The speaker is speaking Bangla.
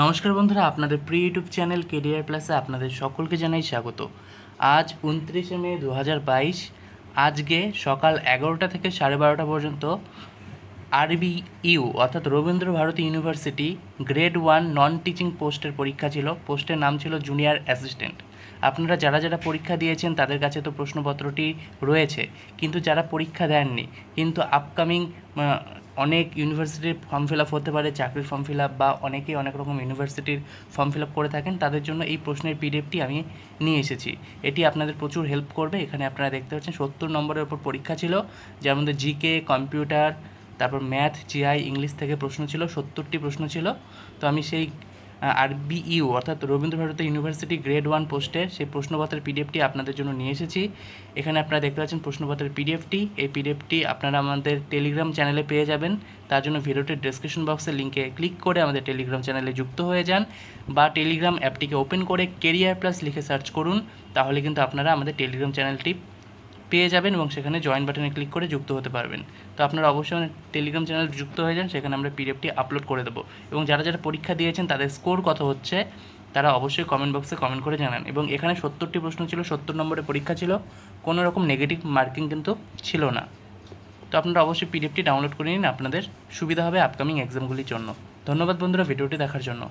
নমস্কার বন্ধুরা আপনাদের প্রিয় ইউটিউব চ্যানেল কেরিয়ার প্লাসে আপনাদের সকলকে জানাই স্বাগত আজ উনত্রিশে মে দু আজকে সকাল এগারোটা থেকে সাড়ে বারোটা পর্যন্ত আরবি ইউ অর্থাৎ Rabindra Bharati university grade one non teaching পোস্টের পরীক্ষা ছিল পোস্টের নাম ছিল জুনিয়র অ্যাসিস্ট্যান্ট আপনারা যারা যারা পরীক্ষা দিয়েছেন তাদের কাছে তো প্রশ্নপত্রটি রয়েছে কিন্তু যারা পরীক্ষা দেননি কিন্তু আপকামিং অনেক ইউনিভার্সিটির ফর্ম ফিল আপ হতে পারে চাকরির ফর্ম ফিল আপ বা অনেকেই অনেক রকম ইউনিভার্সিটির ফর্ম ফিল আপ করে থাকেন তাদের জন্য এই প্রশ্নের পিডিএফটি আমি নিয়ে এসেছি এটি আপনাদের প্রচুর হেল্প করবে এখানে আপনারা দেখতে পাচ্ছেন সত্তর নম্বরের ওপর পরীক্ষা ছিল যার মধ্যে জিকে কম্পিউটার তারপর ম্যাথ জিআই ইংলিশ থেকে প্রশ্ন ছিল সত্তরটি প্রশ্ন ছিল তো আমি সেই আরবিইউ e অর্থাৎ রবীন্দ্রভারতী ইউনিভার্সিটি গ্রেড ওয়ান পোস্টে সেই প্রশ্নপত্রের পিডিএফটি আপনাদের জন্য নিয়ে এসেছি এখানে আপনারা দেখতে পাচ্ছেন প্রশ্নপত্রের পিডিএফটি এই পিডিএফটি আপনারা আমাদের টেলিগ্রাম চ্যানেলে পেয়ে যাবেন তার জন্য ভিডিওটির ডিসক্রিপশন বক্সের লিঙ্কে ক্লিক করে আমাদের টেলিগ্রাম চ্যানেলে যুক্ত হয়ে যান বা টেলিগ্রাম অ্যাপটিকে ওপেন করে কেরিয়ার প্লাস লিখে সার্চ করুন তাহলে কিন্তু আপনারা আমাদের টেলিগ্রাম চ্যানেলটি পেয়ে যাবেন এবং সেখানে জয়েন বাটনে ক্লিক করে যুক্ত হতে পারবেন তো আপনারা অবশ্যই টেলিগ্রাম চ্যানেল যুক্ত হয়ে যান সেখানে আমরা পিডিএফটি আপলোড করে দেবো এবং যারা যারা পরীক্ষা দিয়েছেন তাদের স্কোর কত হচ্ছে তারা অবশ্যই কমেন্ট বক্সে কমেন্ট করে জানান এবং এখানে সত্তরটি প্রশ্ন ছিল সত্তর নম্বরের পরীক্ষা ছিল কোনো রকম নেগেটিভ মার্কিং কিন্তু ছিল না তো আপনারা অবশ্যই পিডিএফটি ডাউনলোড করে নিন আপনাদের সুবিধা হবে আপকামিং এক্সামগুলির জন্য ধন্যবাদ বন্ধুরা ভিডিওটি দেখার জন্য